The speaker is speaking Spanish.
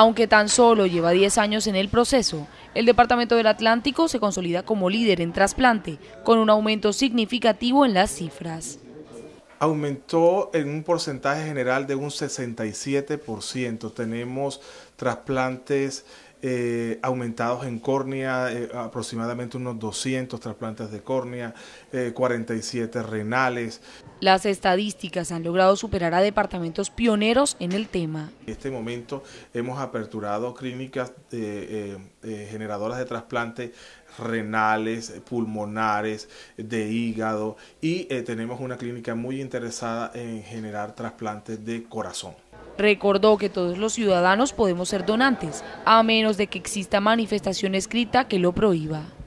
Aunque tan solo lleva 10 años en el proceso, el Departamento del Atlántico se consolida como líder en trasplante, con un aumento significativo en las cifras. Aumentó en un porcentaje general de un 67%. Tenemos trasplantes eh, aumentados en córnea, eh, aproximadamente unos 200 trasplantes de córnea, 47 eh, renales. Las estadísticas han logrado superar a departamentos pioneros en el tema. En este momento hemos aperturado clínicas generadoras de trasplantes renales, pulmonares, de hígado y tenemos una clínica muy interesada en generar trasplantes de corazón. Recordó que todos los ciudadanos podemos ser donantes, a menos de que exista manifestación escrita que lo prohíba.